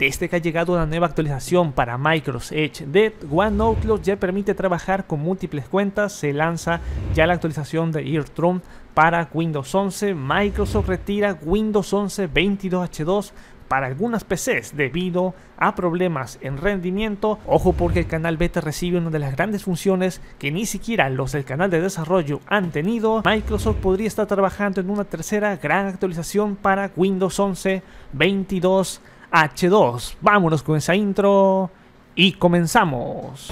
Desde que ha llegado la nueva actualización para Microsoft Edge de OneNote ya permite trabajar con múltiples cuentas, se lanza ya la actualización de Eartron para Windows 11, Microsoft retira Windows 11 22H2 para algunas PCs debido a problemas en rendimiento. Ojo porque el canal beta recibe una de las grandes funciones que ni siquiera los del canal de desarrollo han tenido. Microsoft podría estar trabajando en una tercera gran actualización para Windows 11 22 h 2 H2. Vámonos con esa intro y comenzamos.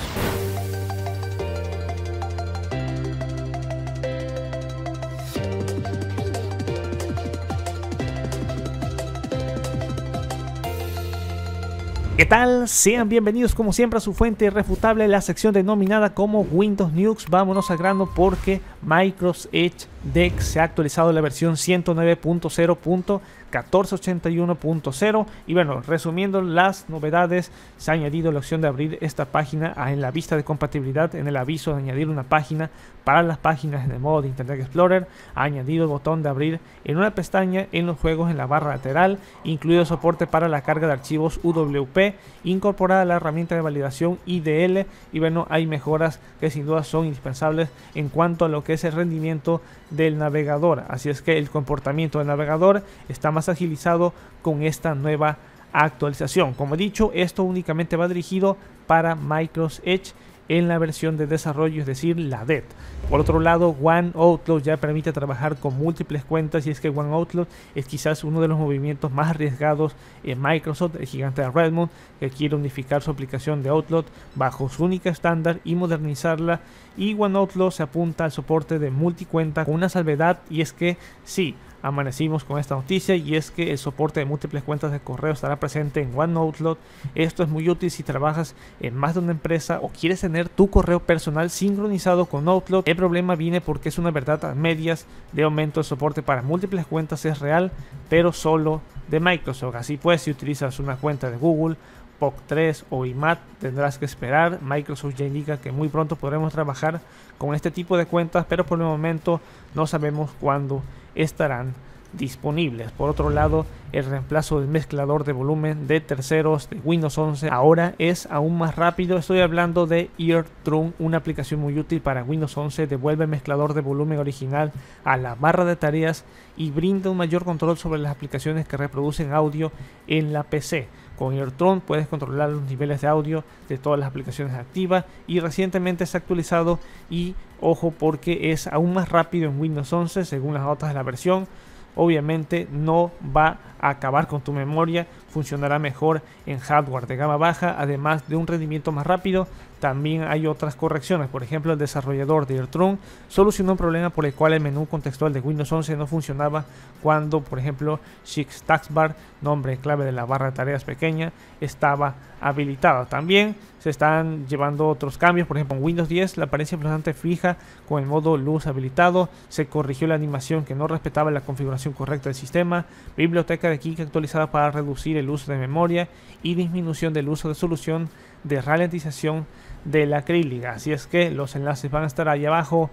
¿Qué tal? Sean bienvenidos como siempre a su fuente irrefutable, la sección denominada como Windows News. Vámonos al grano porque Microsoft Edge Deck se ha actualizado la versión 109.0.1481.0 y bueno, resumiendo las novedades, se ha añadido la opción de abrir esta página en la vista de compatibilidad, en el aviso de añadir una página para las páginas en el modo de Internet Explorer, ha añadido el botón de abrir en una pestaña en los juegos en la barra lateral, incluido soporte para la carga de archivos UWP, incorporada la herramienta de validación IDL y bueno, hay mejoras que sin duda son indispensables en cuanto a lo que es el rendimiento del navegador. Así es que el comportamiento del navegador está más agilizado con esta nueva actualización. Como he dicho, esto únicamente va dirigido para Microsoft Edge en la versión de desarrollo, es decir, la DET. Por otro lado, One Outlook ya permite trabajar con múltiples cuentas y es que One Outlook es quizás uno de los movimientos más arriesgados en Microsoft, el gigante de Redmond, que quiere unificar su aplicación de Outlook bajo su única estándar y modernizarla. Y One Outlook se apunta al soporte de multicuenta con una salvedad y es que sí, amanecimos con esta noticia y es que el soporte de múltiples cuentas de correo estará presente en Outlook. Esto es muy útil si trabajas en más de una empresa o quieres tener tu correo personal sincronizado con Outlook. El problema viene porque es una verdad a medias de aumento de soporte para múltiples cuentas es real, pero solo de Microsoft. Así pues, si utilizas una cuenta de Google, POC3 o IMAT tendrás que esperar. Microsoft ya indica que muy pronto podremos trabajar con este tipo de cuentas, pero por el momento no sabemos cuándo estarán disponibles. Por otro lado, el reemplazo del mezclador de volumen de terceros de Windows 11 ahora es aún más rápido. Estoy hablando de EarTrum, una aplicación muy útil para Windows 11. Devuelve el mezclador de volumen original a la barra de tareas y brinda un mayor control sobre las aplicaciones que reproducen audio en la PC. Con AirTron puedes controlar los niveles de audio de todas las aplicaciones activas y recientemente se ha actualizado y ojo porque es aún más rápido en Windows 11 según las notas de la versión. Obviamente no va a acabar con tu memoria, funcionará mejor en hardware de gama baja, además de un rendimiento más rápido. También hay otras correcciones, por ejemplo, el desarrollador de Irtron solucionó un problema por el cual el menú contextual de Windows 11 no funcionaba cuando, por ejemplo, Six Taskbar, nombre clave de la barra de tareas pequeña, estaba habilitada. También se están llevando otros cambios, por ejemplo, en Windows 10 la apariencia flotante fija con el modo luz habilitado, se corrigió la animación que no respetaba la configuración correcta del sistema, biblioteca de Kik actualizada para reducir el uso de memoria y disminución del uso de solución de ralentización de la acrílica. Así es que los enlaces van a estar ahí abajo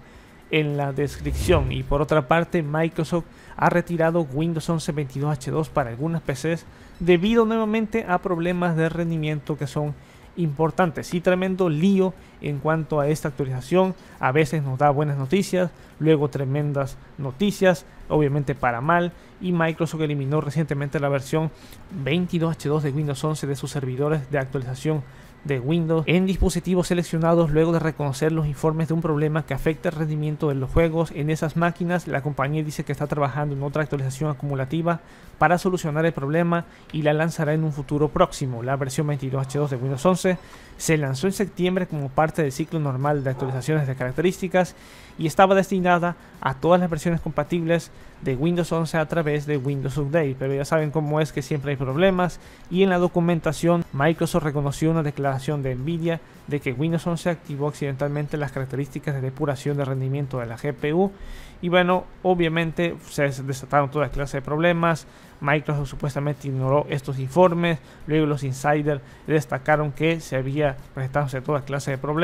en la descripción. Y por otra parte, Microsoft ha retirado Windows 11 22H2 para algunas PCs debido nuevamente a problemas de rendimiento que son importantes. Y tremendo lío en cuanto a esta actualización. A veces nos da buenas noticias, luego tremendas noticias, obviamente para mal. Y Microsoft eliminó recientemente la versión 22H2 de Windows 11 de sus servidores de actualización de Windows en dispositivos seleccionados luego de reconocer los informes de un problema que afecta el rendimiento de los juegos en esas máquinas. La compañía dice que está trabajando en otra actualización acumulativa para solucionar el problema y la lanzará en un futuro próximo. La versión 22H2 de Windows 11 se lanzó en septiembre como parte parte del ciclo normal de actualizaciones de características y estaba destinada a todas las versiones compatibles de Windows 11 a través de Windows Update, pero ya saben cómo es que siempre hay problemas y en la documentación Microsoft reconoció una declaración de Nvidia de que Windows 11 activó accidentalmente las características de depuración de rendimiento de la GPU y bueno, obviamente se desataron toda clase de problemas, Microsoft supuestamente ignoró estos informes, luego los insider destacaron que se había presentado toda clase de problemas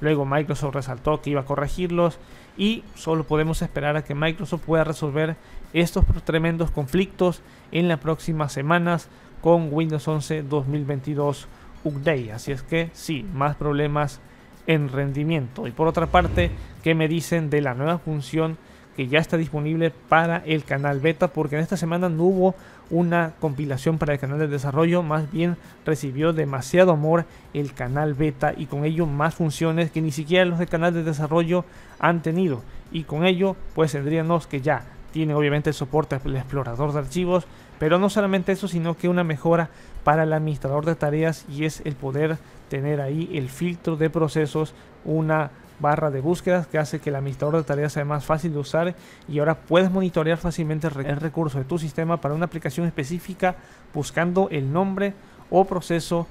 luego Microsoft resaltó que iba a corregirlos y solo podemos esperar a que Microsoft pueda resolver estos tremendos conflictos en las próximas semanas con Windows 11 2022 Update. Así es que sí, más problemas en rendimiento. Y por otra parte, ¿qué me dicen de la nueva función? que ya está disponible para el canal beta, porque en esta semana no hubo una compilación para el canal de desarrollo, más bien recibió demasiado amor el canal beta y con ello más funciones que ni siquiera los de canal de desarrollo han tenido. Y con ello, pues tendríamos que ya tiene obviamente el soporte el explorador de archivos, pero no solamente eso, sino que una mejora para el administrador de tareas y es el poder tener ahí el filtro de procesos, una barra de búsquedas que hace que el administrador de tareas sea más fácil de usar y ahora puedes monitorear fácilmente el recurso de tu sistema para una aplicación específica buscando el nombre o proceso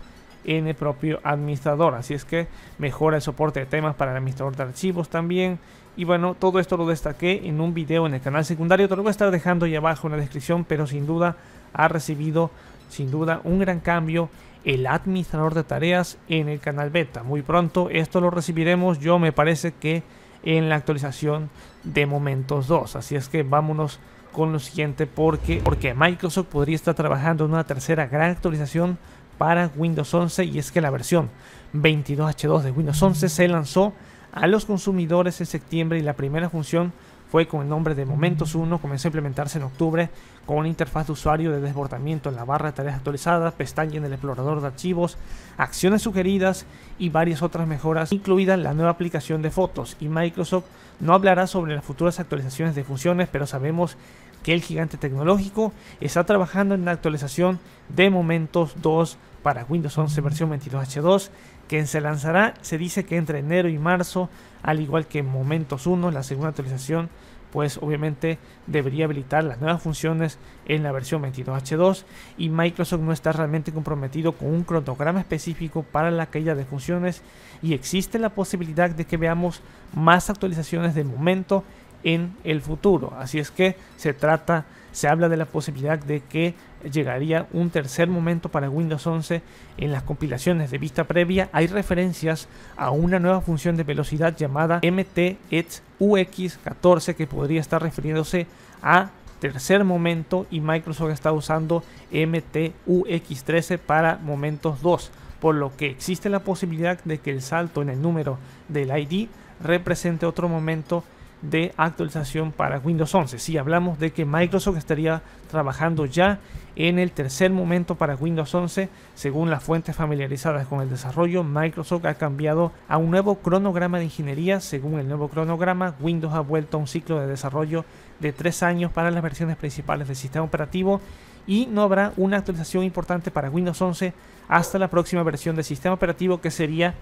en el propio administrador. Así es que mejora el soporte de temas para el administrador de archivos también. Y bueno, todo esto lo destaque en un video en el canal secundario. Te lo voy a estar dejando ahí abajo en la descripción, pero sin duda ha recibido, sin duda, un gran cambio el administrador de tareas en el canal beta. Muy pronto esto lo recibiremos, yo me parece que en la actualización de Momentos 2. Así es que vámonos con lo siguiente porque, porque Microsoft podría estar trabajando en una tercera gran actualización para Windows 11 y es que la versión 22H2 de Windows 11 se lanzó a los consumidores en septiembre y la primera función fue con el nombre de Momentos 1, comenzó a implementarse en octubre con una interfaz de usuario de desbordamiento en la barra de tareas actualizadas, pestaña en el explorador de archivos, acciones sugeridas y varias otras mejoras, incluida la nueva aplicación de fotos. Y Microsoft no hablará sobre las futuras actualizaciones de funciones, pero sabemos que el gigante tecnológico está trabajando en la actualización de Momentos 2 para Windows 11 versión 22H2 que se lanzará, se dice que entre enero y marzo, al igual que Momentos 1, la segunda actualización, pues obviamente debería habilitar las nuevas funciones en la versión 22H2 y Microsoft no está realmente comprometido con un cronograma específico para la caída de funciones y existe la posibilidad de que veamos más actualizaciones de momento en el futuro. Así es que se trata, se habla de la posibilidad de que llegaría un tercer momento para Windows 11 en las compilaciones de vista previa. Hay referencias a una nueva función de velocidad llamada mtux ux 14 que podría estar refiriéndose a tercer momento y Microsoft está usando MTUX13 para momentos 2, por lo que existe la posibilidad de que el salto en el número del ID represente otro momento de actualización para Windows 11. Si hablamos de que Microsoft estaría trabajando ya en el tercer momento para Windows 11, según las fuentes familiarizadas con el desarrollo, Microsoft ha cambiado a un nuevo cronograma de ingeniería. Según el nuevo cronograma, Windows ha vuelto a un ciclo de desarrollo de tres años para las versiones principales del sistema operativo y no habrá una actualización importante para Windows 11 hasta la próxima versión del sistema operativo que sería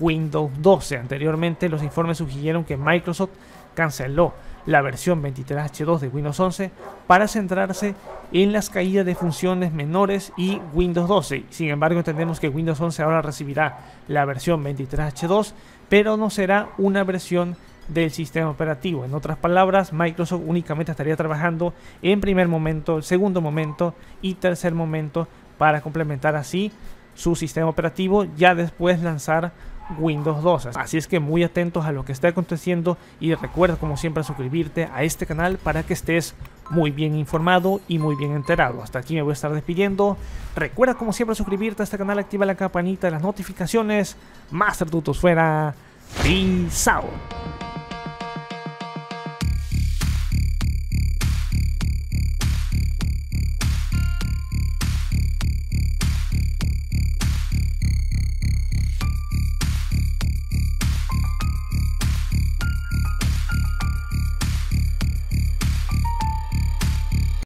Windows 12. Anteriormente los informes sugirieron que Microsoft canceló la versión 23H2 de Windows 11 para centrarse en las caídas de funciones menores y Windows 12. Sin embargo, entendemos que Windows 11 ahora recibirá la versión 23H2, pero no será una versión del sistema operativo. En otras palabras, Microsoft únicamente estaría trabajando en primer momento, segundo momento y tercer momento para complementar así su sistema operativo, ya después lanzar Windows 12. Así es que muy atentos a lo que está aconteciendo y recuerda como siempre suscribirte a este canal para que estés muy bien informado y muy bien enterado. Hasta aquí me voy a estar despidiendo. Recuerda como siempre suscribirte a este canal, activa la campanita de las notificaciones. Master Tutos fuera. Peace out.